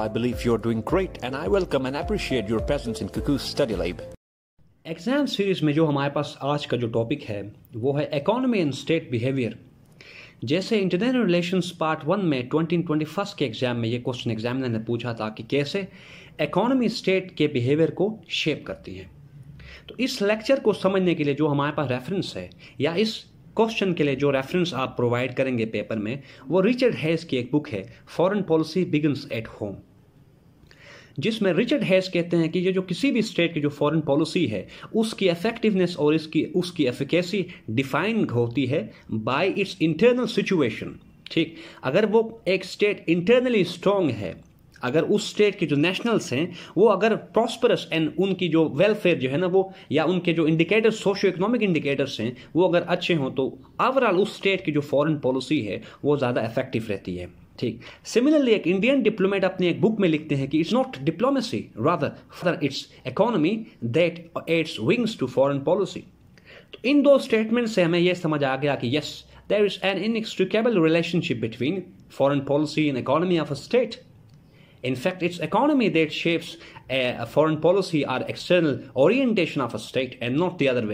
I believe you're doing great and I welcome and appreciate your presence in Cuckoo study lab. Exam series में जो हमारे पास आज का जो टॉपिक है वो है इकोनॉमी एंड स्टेट बिहेवियर जैसे इंटरनेशनल रिलेशंस पार्ट वन में ट्वेंटी ट्वेंटी फर्स्ट के एग्जाम में ये क्वेश्चन एग्जामिनर ने पूछा था कि कैसे इकोनॉमी स्टेट के बिहेवियर को शेप करती है तो इस लेक्चर को समझने के लिए जो हमारे पास रेफरेंस है या इस क्वेश्चन के लिए जो रेफरेंस आप प्रोवाइड करेंगे पेपर में वो रिचर्ड हैज की एक बुक है foreign policy begins at home जिसमें रिचर्ड हैस कहते हैं कि ये जो किसी भी स्टेट की जो फॉरेन पॉलिसी है उसकी इफेक्टिवनेस और इसकी उसकी एफिकेसी डिफाइन होती है बाय इट्स इंटरनल सिचुएशन ठीक अगर वो एक स्टेट इंटरनली स्ट्रांग है अगर उस स्टेट के जो नेशनल्स हैं वो अगर प्रॉस्परस एंड उनकी जो वेलफेयर जो है ना वो या उनके जो इंडिकेटर्स सोशो इकोनॉमिक इंडिकेटर्स हैं वो अगर अच्छे हों तो ओवरऑल उस स्टेट की जो फॉरेन पॉलिसी है वो ज़्यादा इफेक्टिव रहती है ठीक सिमिलरली एक इंडियन डिप्लोमेट अपनी एक बुक में लिखते हैं कि it's not diplomacy rather for it's economy that adds wings to foreign policy तो इन दो स्टेटमेंट से हमें यह समझ आ गया कि yes there is an inextricable relationship between foreign policy and economy of a state in fact it's economy that shapes a foreign policy or external orientation of a and not not the other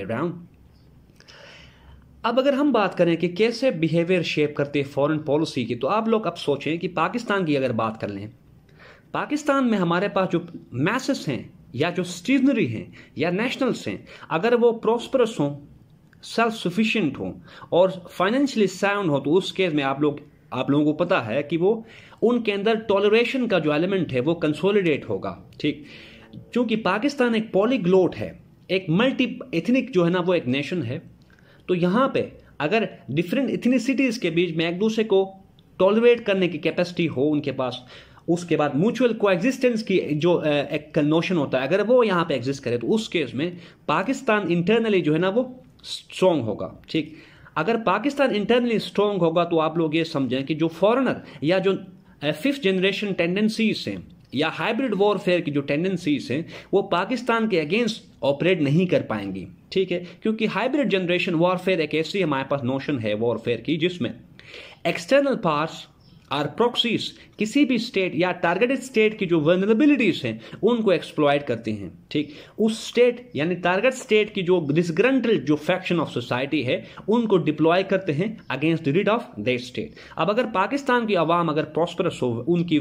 अब अगर हम बात करें कि कैसे behaviour shape करते हैं foreign policy की तो आप लोग अब सोचें कि पाकिस्तान की अगर बात कर लें पाकिस्तान में हमारे पास जो मैसेस हैं या जो स्टीजनरी हैं या नेशनल्स हैं अगर वो प्रॉस्परस हों सेल्फ सफिशिएंट हों और फाइनेंशियली साउंड हो तो उस केस में आप लोग आप लोगों को पता है कि वो उनके अंदर टॉलरेशन का जो एलिमेंट है वो कंसोलिडेट होगा ठीक चूँकि पाकिस्तान एक पॉलीग्लोट है एक मल्टी एथनिक जो है ना वो एक नेशन है तो यहाँ पे अगर डिफरेंट इथनिसिटीज़ के बीच में एक दूसरे को टॉलरेट करने की कैपेसिटी हो उनके पास उसके बाद म्यूचुअल को की जो एक नोशन होता है अगर वो यहाँ पे एग्जिस्ट करे तो उस केस में पाकिस्तान इंटरनली जो है ना वो स्ट्रॉन्ग होगा ठीक अगर पाकिस्तान इंटरनली स्ट्रॉन्ग होगा तो आप लोग ये समझें कि जो फॉरेनर या जो फिफ्थ जनरेशन टेंडेंसीज हैं या हाइब्रिड वॉरफेयर की जो टेंडेंसीज हैं वो पाकिस्तान के अगेंस्ट ऑपरेट नहीं कर पाएंगी ठीक है क्योंकि हाइब्रिड जनरेशन वॉरफेयर एक ऐसी हमारे पास नोशन है वॉरफेयर की जिसमें एक्सटर्नल पार्ट्स आर प्रोक्सीस किसी भी स्टेट या टारगेटेड स्टेट की जो वर्नरेबिलिटीज हैं उनको एक्सप्लॉयड करते हैं ठीक उस स्टेट यानी टारगेट स्टेट की जो डिसग्रंटल जो फैक्शन ऑफ सोसाइटी है उनको डिप्लॉय करते हैं against the read of the state अब अगर पाकिस्तान की आवाम अगर प्रॉस्परस हो उनकी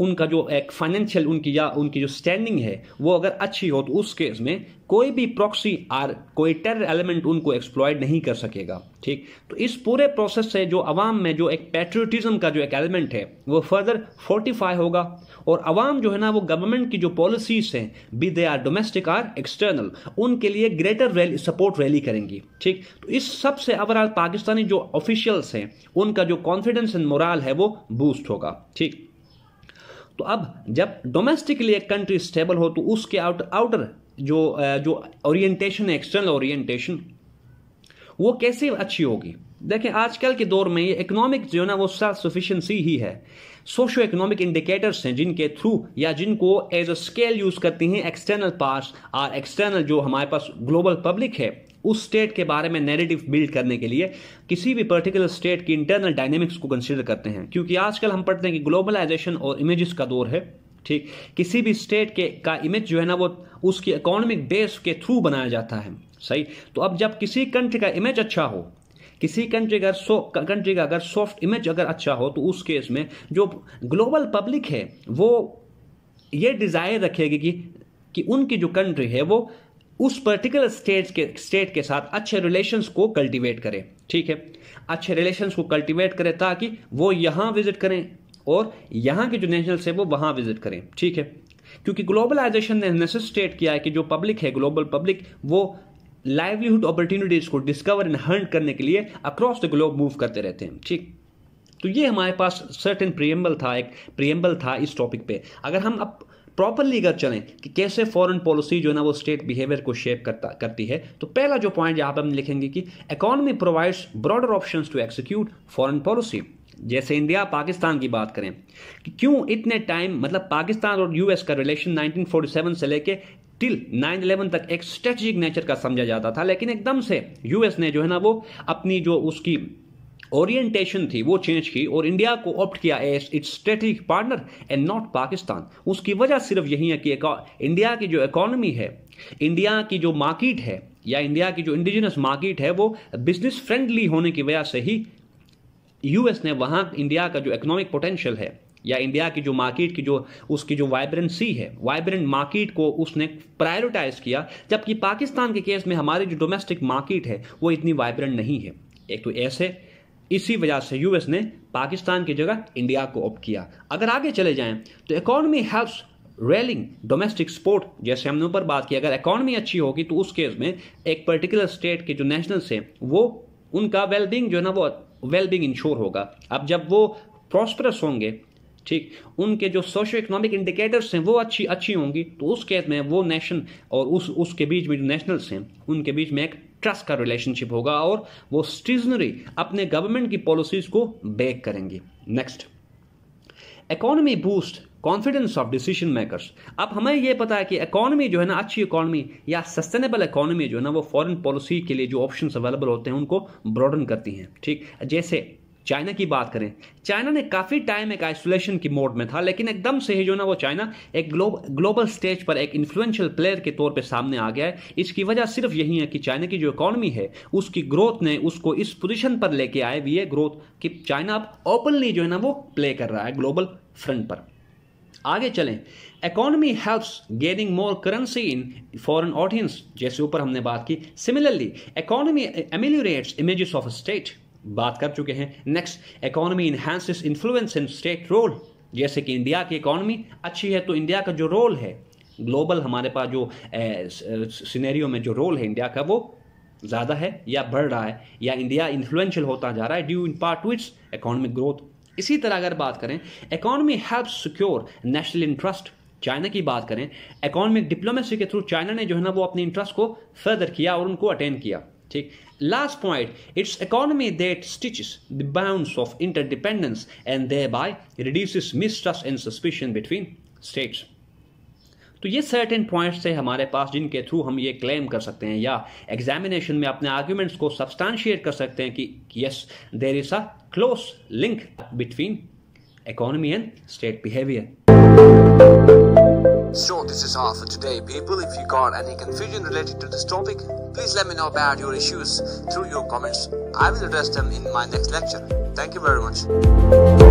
उनका जो एक eh, फाइनेंशियल उनकी या उनकी जो स्टैंडिंग है वो अगर अच्छी हो तो उस केस में कोई भी प्रॉक्सी आर कोई टेरर एलिमेंट उनको एक्सप्लॉयड नहीं कर सकेगा ठीक तो इस पूरे प्रोसेस से जो अवाम में जो एक पैट्रियटिज़म का जो एक एलिमेंट है वो फर्दर फोर्टिफाई होगा और आवाम जो है ना वो गवर्नमेंट की जो पॉलिसीज हैं be they are domestic or external उनके लिए ग्रेटर रैली सपोर्ट रैली करेंगी ठीक तो इस सब से ओवरऑल पाकिस्तानी जो ऑफिशियल्स हैं उनका जो कॉन्फिडेंस एंड मोराल है वो बूस्ट होगा ठीक तो अब जब डोमेस्टिकली एक कंट्री स्टेबल हो तो उसके आउट आउटर जो जो ओरिएंटेशन है एक्सटर्नल ओरिएंटेशन वो कैसे अच्छी होगी देखें आजकल के दौर में ये इकोनॉमिक जो है ना वो सेल्फ सफिशेंसी ही है सोशो इकोनॉमिक इंडिकेटर्स हैं जिनके थ्रू या जिनको एज अ स्केल यूज़ करती हैं एक्सटर्नल पार्ट्स और एक्सटर्नल जो हमारे पास ग्लोबल पब्लिक है उस स्टेट के बारे में नैरेटिव बिल्ड करने के लिए किसी भी पर्टिकुलर स्टेट की इंटरनल डायनेमिक्स को कंसिडर करते हैं क्योंकि आजकल हम पढ़ते हैं कि ग्लोबलाइजेशन और इमेजेस का दौर है ठीक किसी भी स्टेट के का इमेज जो है ना वो उसकी इकोनॉमिक बेस के थ्रू बनाया जाता है सही तो अब जब किसी कंट्री का इमेज अच्छा हो किसी कंट्री का सो कंट्री का अगर सॉफ्ट इमेज अगर अच्छा हो तो उस केस में जो ग्लोबल पब्लिक है वो ये डिज़ायर रखेगी कि कि उनकी जो कंट्री है वो उस पर्टिकुलर स्टेट के स्टेट के साथ अच्छे रिलेशंस को कल्टीवेट करें ठीक है अच्छे रिलेशंस को कल्टीवेट करें ताकि वो यहाँ विजिट करें और यहाँ के जो नेशनल्स है वो वहाँ विजिट करें ठीक है क्योंकि ग्लोबलाइजेशन ने नेसेसिटेट किया है कि जो पब्लिक है ग्लोबल पब्लिक वो लाइवलीहुड अपॉर्चुनिटीज़ को डिस्कवर एंड हंट करने के लिए अक्रॉस द ग्लोब मूव करते रहते हैं ठीक तो ये हमारे पास सर्टेन प्रियम्बल था एक प्रियम्बल था इस टॉपिक पे अगर हम अब प्रॉपरली अगर चलें कि कैसे फॉरेन पॉलिसी जो है ना वो स्टेट बिहेवियर को शेप करता करती है तो पहला जो पॉइंट यहाँ पर हम लिखेंगे कि economy provides broader option to execute foreign policy जैसे इंडिया पाकिस्तान की बात करें कि क्यों इतने टाइम मतलब पाकिस्तान और यूएस का रिलेशन 1947 से लेके टिल 9/11 तक एक स्ट्रेटेजिक नेचर का समझा जाता था लेकिन एकदम से यूएस ने जो है ना वो अपनी जो उसकी ओरिएंटेशन थी वो चेंज की और इंडिया को ऑप्ट किया as its strategic partner and not Pakistan उसकी वजह सिर्फ यही है कि इंडिया की जो इकोनॉमी है इंडिया की जो मार्केट है या इंडिया की जो इंडिजिनस मार्केट है वो बिजनेस फ्रेंडली होने की वजह से ही यूएस ने वहाँ इंडिया का जो इकोनॉमिक पोटेंशियल है या इंडिया की जो मार्केट की जो उसकी जो वाइब्रेंसी है वाइब्रेंट मार्केट को उसने प्रायोरिटाइज किया जबकि पाकिस्तान के केस में हमारी जो डोमेस्टिक मार्केट है वो इतनी वाइब्रेंट नहीं है एक तो ऐसे इसी वजह से यूएस ने पाकिस्तान की जगह इंडिया को ऑप्ट किया अगर आगे चले जाएं तो economy helps rallying domestic support जैसे हमने ऊपर बात की अगर इकॉनमी अच्छी होगी तो उस केस में एक पर्टिकुलर स्टेट के जो नेशनल्स हैं वो उनका वेलबींग जो है ना वो वेलबींग इंश्योर होगा अब जब वो प्रॉस्परस होंगे ठीक उनके जो सोशो इकोनॉमिक इंडिकेटर्स हैं वो अच्छी अच्छी होंगी तो उस केस में वो नेशन और उस उसके बीच में जो नेशनल्स हैं उनके बीच में एक ट्रस्ट का रिलेशनशिप होगा और वो स्टीजनरी अपने गवर्नमेंट की पॉलिसीज को बैक करेंगी next economy boost confidence of decision makers अब हमें यह पता है कि इकोनॉमी जो है ना अच्छी इकोनॉमी या सस्टेनेबल इकोनॉमी जो है ना वो फॉरेन पॉलिसी के लिए जो ऑप्शंस अवेलेबल होते हैं उनको ब्रॉडन करती हैं ठीक जैसे चाइना की बात करें चाइना ने काफ़ी टाइम एक आइसोलेशन की मोड में था लेकिन एकदम से ही जो ना वो चाइना एक ग्लोब ग्लोबल स्टेज पर एक इन्फ्लुएंशियल प्लेयर के तौर पे सामने आ गया है इसकी वजह सिर्फ यही है कि चाइना की जो इकोनॉमी है उसकी ग्रोथ ने उसको इस पोजिशन पर लेके आए हुई है ग्रोथ कि चाइना अब ओपनली जो है ना वो प्ले कर रहा है ग्लोबल फ्रंट पर आगे चलें economy helps gaining more currency in foreign audience जैसे ऊपर हमने बात की similarly economy ameliorates images of a बात कर चुके हैं next economy enhances influence in state role जैसे कि इंडिया की इकोनॉमी अच्छी है तो इंडिया का जो रोल है ग्लोबल हमारे पास जो सिनेरियो में जो रोल है इंडिया का वो ज़्यादा है या बढ़ रहा है या इंडिया इन्फ्लुएंशियल होता जा रहा है due in part to its economic growth इसी तरह अगर बात करें economy help secure national interest China की बात करें इकोनॉमिक डिप्लोमेसी के थ्रू चाइना ने जो है ना वो अपने इंटरेस्ट को फर्दर किया और उनको अटेन किया ठीक last point it's economy that stitches the bounds of interdependence and thereby reduce mistrust and suspicion between states तो ये सर्टेन पॉइंट्स थे हमारे पास जिनके थ्रू हम ये क्लेम कर सकते हैं या एग्जामिनेशन में अपने आर्ग्यूमेंट्स को सब्सटानशिएट कर सकते हैं कि yes there is a close link between economy and state behaviour So this is all for today, people. If you got any confusion related to this topic, please let me know about your issues through your comments. I will address them in my next lecture. Thank you very much.